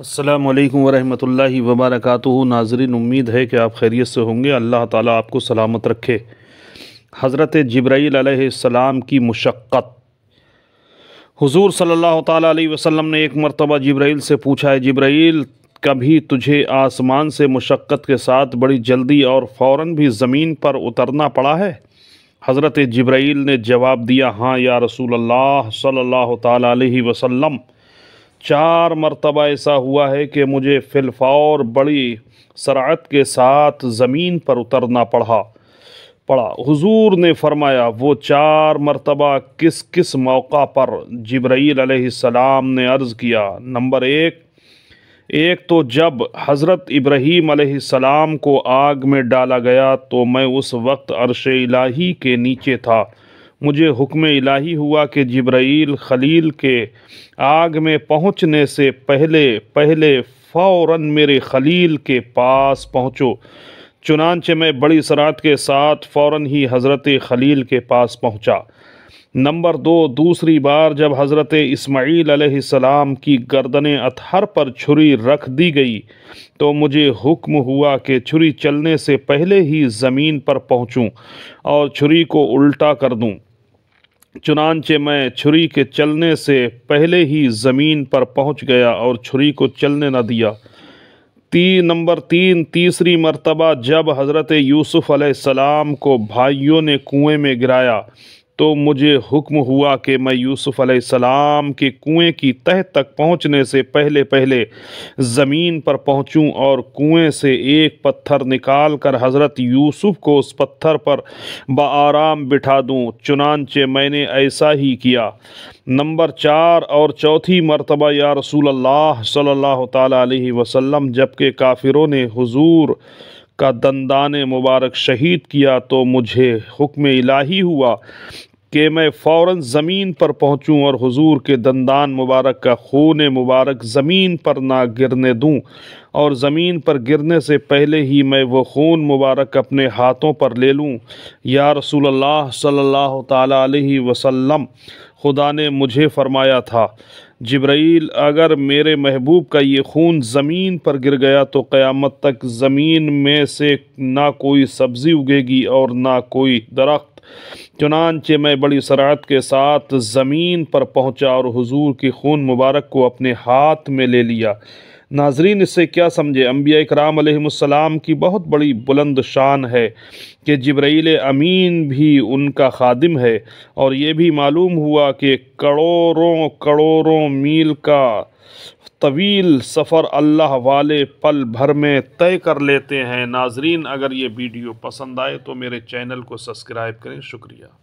अल्लाम वरहमल वबरक नाजरीन उम्मीद है कि आप खैरियत से होंगे अल्लाह ताला आपको सलामत रखे हज़रत सलाम की मुशक्क़त हुजूर सल्लल्लाहु अलैहि वसल्लम ने एक मरतबा जब्राईल से पूछा है जब्राईल कभी तुझे आसमान से मुशक्क़त के साथ बड़ी जल्दी और फौरन भी ज़मीन पर उतरना पड़ा है हज़रत जब्राईल ने जवाब दिया हाँ या रसूल अल्लाह सल्लल्लाहु अलैहि वसल्लम चार मरतबा ऐसा हुआ है कि मुझे फिलफौर बड़ी सरात के साथ ज़मीन पर उतरना पड़ा पड़ा हुजूर ने फरमाया वो चार मरतबा किस किस मौका पर जब्राईल सलाम ने अर्ज़ किया नंबर एक एक तो जब हज़रत इब्राहीम सलाम को आग में डाला गया तो मैं उस वक्त अरश इलाही के नीचे था मुझे हुक्म इलाही हुआ कि जिब्राइल खलील के आग में पहुंचने से पहले पहले फ़ौर मेरे खलील के पास पहुँचो चुनानचे मैं बड़ी सरात के साथ फ़ौर ही हज़रत खलील के पास पहुँचा नंबर दो दूसरी बार जब हज़रत इस्माईल सलाम की गर्दन अतहर पर छुरी रख दी गई तो मुझे हुक्म हुआ कि छुरी चलने से पहले ही ज़मीन पर पहुँचूँ और छुरी को उल्टा कर दूँ चुनानचे मैं छुरी के चलने से पहले ही ज़मीन पर पहुंच गया और छुरी को चलने न दिया तीन नंबर तीन तीसरी मर्तबा जब हज़रत यूसुफ़ सलाम को भाइयों ने कुएं में गिराया तो मुझे हुक्म हुआ कि मैं यूसुफ़ अलैहिस्सलाम के कुएं की तह तक पहुंचने से पहले पहले ज़मीन पर पहुंचूं और कुएं से एक पत्थर निकाल कर हज़रत यूसुफ़ को उस पत्थर पर बाराम बिठा दूं चुनानचे मैंने ऐसा ही किया नंबर चार और चौथी मरतबा या रसूल अल्लाह सल्लल्लाहु अलैहि वसल्लम जबकि काफिरों ने हुजूर का दंदान मुबारक शहीद किया तो मुझे हुक्म इलाही हुआ कि मैं फ़ौर ज़मीन पर पहुँचूँ और हजूर के दंदान मुबारक का खून मुबारक ज़मीन पर ना गिरने दूँ और ज़मीन पर गिरने से पहले ही मैं वो खून मुबारक अपने हाथों पर ले लूँ या रसूल अल्लाह सल्लल्लाहु अलैहि वसल्लम खुदा ने मुझे फरमाया था जब्राइल अगर मेरे महबूब का ये खून ज़मीन पर गिर गया तो क़यामत तक ज़मीन में से ना कोई सब्ज़ी उगेगी और ना कोई दरख्त चुनानचे मैं बड़ी सराहत के साथ ज़मीन पर पहुंचा और हुजूर की खून मुबारक को अपने हाथ में ले लिया नाजरीन इससे क्या समझे अम्बिया कराम की बहुत बड़ी बुलंद शान है कि जबरील अमीन भी उनका खादिम है और ये भी मालूम हुआ कि करोड़ों करोड़ों मील का तवील सफ़र अल्लाह वाले पल भर में तय कर लेते हैं नाजरीन अगर ये वीडियो पसंद आए तो मेरे चैनल को सब्सक्राइब करें शुक्रिया